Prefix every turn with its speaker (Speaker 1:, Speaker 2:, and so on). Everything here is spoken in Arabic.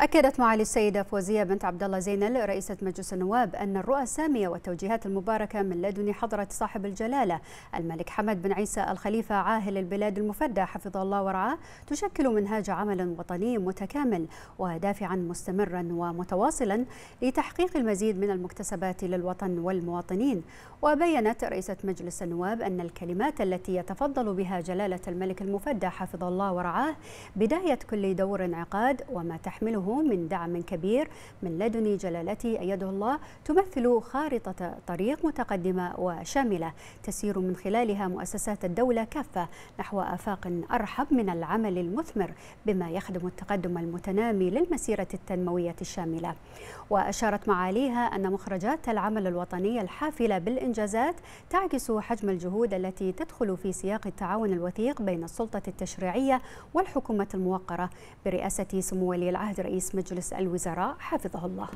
Speaker 1: أكدت معالي السيدة فوزية بنت عبد الله زينل رئيسة مجلس النواب أن الرؤى السامية والتوجيهات المباركة من لدن حضرة صاحب الجلالة الملك حمد بن عيسى الخليفة عاهل البلاد المفدى حفظ الله ورعاه تشكل منهاج عمل وطني متكامل ودافعا مستمرا ومتواصلا لتحقيق المزيد من المكتسبات للوطن والمواطنين وبينت رئيسة مجلس النواب أن الكلمات التي يتفضل بها جلالة الملك المفدى حفظ الله ورعاه بداية كل دور انعقاد وما تحمله من دعم كبير من لدن جلالته أيده الله تمثل خارطة طريق متقدمة وشاملة تسير من خلالها مؤسسات الدولة كافة نحو آفاق أرحب من العمل المثمر بما يخدم التقدم المتنامي للمسيرة التنموية الشاملة وأشارت معاليها أن مخرجات العمل الوطني الحافلة بالإنجازات تعكس حجم الجهود التي تدخل في سياق التعاون الوثيق بين السلطة التشريعية والحكومة الموقرة برئاسة سمو ولي العهد رئيس رئيس مجلس الوزراء حفظه الله